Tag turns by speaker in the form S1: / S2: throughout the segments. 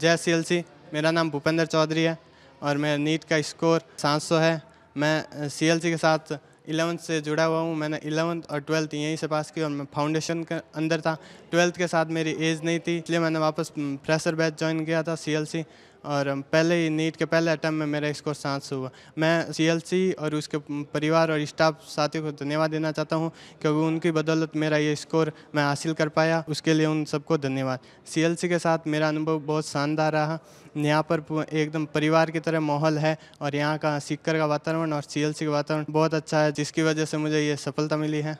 S1: जय सी मेरा नाम भूपेंद्र चौधरी है और मेरा नीट का स्कोर सात सौ है मैं सी के साथ इलेवंथ से जुड़ा हुआ हूँ मैंने इलेवंथ और ट्वेल्थ यहीं से पास की और मैं फाउंडेशन के अंदर था ट्वेल्थ के साथ मेरी एज नहीं थी इसलिए मैंने वापस प्रेसर बैच ज्वाइन किया था सी और पहले ही नीट के पहले अटैम्प में मेरा स्कोर सात सौ हुआ मैं सीएलसी और उसके परिवार और स्टाफ साथियों को धन्यवाद देना चाहता हूँ क्योंकि उनकी बदौलत मेरा ये स्कोर मैं हासिल कर पाया उसके लिए उन सबको धन्यवाद सीएलसी के साथ मेरा अनुभव बहुत शानदार रहा यहाँ पर एकदम परिवार की तरह माहौल है और यहाँ का सीकर का वातावरण और सी का वातावरण बहुत अच्छा है जिसकी वजह से मुझे ये सफलता मिली है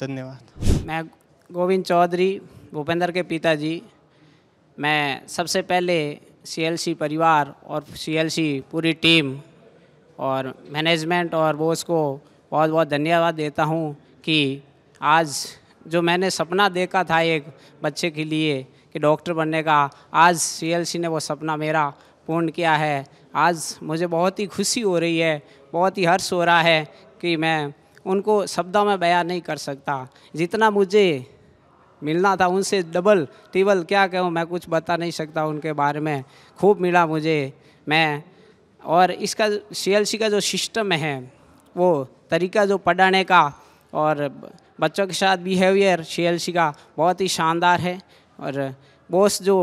S1: धन्यवाद
S2: मैं गोविंद चौधरी भूपेंद्र के पिताजी मैं सबसे पहले सीएलसी परिवार और सीएलसी पूरी टीम और मैनेजमेंट और बोस को बहुत बहुत धन्यवाद देता हूँ कि आज जो मैंने सपना देखा था एक बच्चे के लिए कि डॉक्टर बनने का आज सीएलसी ने वो सपना मेरा पूर्ण किया है आज मुझे बहुत ही खुशी हो रही है बहुत ही हर्ष हो रहा है कि मैं उनको शब्दों में बयान नहीं कर सकता जितना मुझे मिलना था उनसे डबल टिबल क्या कहूँ मैं कुछ बता नहीं सकता उनके बारे में खूब मिला मुझे मैं और इसका सी का जो सिस्टम है वो तरीका जो पढ़ाने का और बच्चों के साथ बिहेवियर सी का बहुत ही शानदार है और बोस जो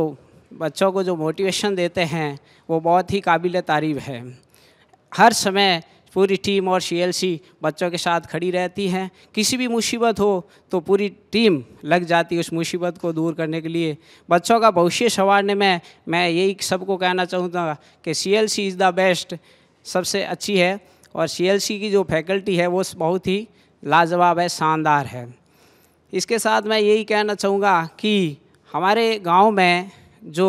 S2: बच्चों को जो मोटिवेशन देते हैं वो बहुत ही काबिल तारीफ है हर समय पूरी टीम और सी बच्चों के साथ खड़ी रहती है किसी भी मुसीबत हो तो पूरी टीम लग जाती है उस मुसीबत को दूर करने के लिए बच्चों का भविष्य संवारने में मैं यही सबको कहना चाहूँगा कि C C is the best सबसे अच्छी है और सी की जो फैकल्टी है वो बहुत ही लाजवाब है शानदार है इसके साथ मैं यही कहना चाहूँगा कि हमारे गांव में जो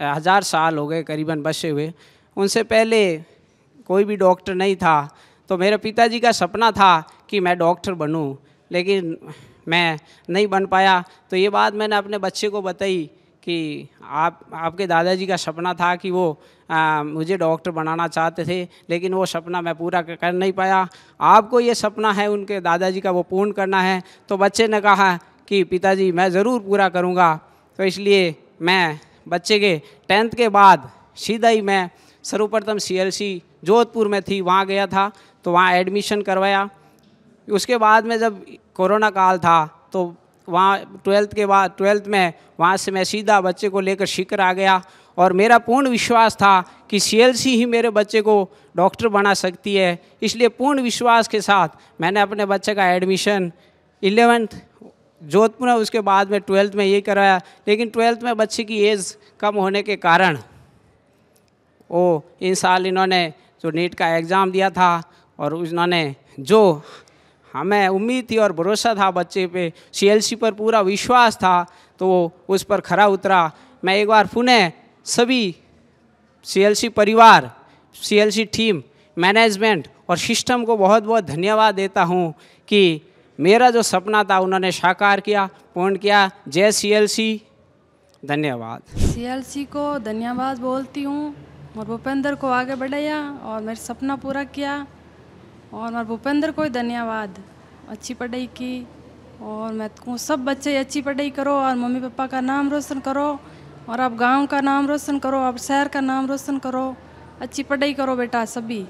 S2: हज़ार साल हो गए करीबन बसे हुए उनसे पहले कोई भी डॉक्टर नहीं था तो मेरे पिताजी का सपना था कि मैं डॉक्टर बनूं लेकिन मैं नहीं बन पाया तो ये बात मैंने अपने बच्चे को बताई कि आप आपके दादाजी का सपना था कि वो आ, मुझे डॉक्टर बनाना चाहते थे लेकिन वो सपना मैं पूरा कर नहीं पाया आपको ये सपना है उनके दादाजी का वो पूर्ण करना है तो बच्चे ने कहा कि पिताजी मैं ज़रूर पूरा करूँगा तो इसलिए मैं बच्चे के टेंथ के बाद सीधा ही मैं सर्वप्रथम सीएलसी जोधपुर में थी वहाँ गया था तो वहाँ एडमिशन करवाया उसके बाद में जब कोरोना काल था तो वहाँ ट्वेल्थ के बाद ट्वेल्थ में वहाँ से मैं सीधा बच्चे को लेकर शिकर आ गया और मेरा पूर्ण विश्वास था कि सीएलसी ही मेरे बच्चे को डॉक्टर बना सकती है इसलिए पूर्ण विश्वास के साथ मैंने अपने बच्चे का एडमिशन इलेवेंथ जोधपुर में उसके बाद में ट्वेल्थ में ये करवाया लेकिन ट्वेल्थ में बच्चे की एज कम होने के कारण ओ इन साल इन्होंने जो नीट का एग्ज़ाम दिया था और उन्होंने जो हमें उम्मीद थी और भरोसा था बच्चे पे सीएलसी पर पूरा विश्वास था तो वो उस पर खरा उतरा मैं एक बार पुनः सभी सीएलसी परिवार सीएलसी टीम मैनेजमेंट और सिस्टम को बहुत बहुत धन्यवाद देता हूँ कि मेरा जो सपना था उन्होंने साकार किया पूर्ण किया जय सीएलसी धन्यवाद
S3: सीएलसी को धन्यवाद बोलती हूँ और भूपेंद्र को आगे बढ़ाया और मेरा सपना पूरा किया और मैं भूपेंद्र को ही धन्यवाद अच्छी पढ़ाई की और मैं कहूँ सब बच्चे अच्छी पढ़ाई करो और मम्मी पापा का नाम रोशन करो और आप गांव का नाम रोशन करो आप शहर का नाम रोशन करो अच्छी पढ़ाई करो बेटा सभी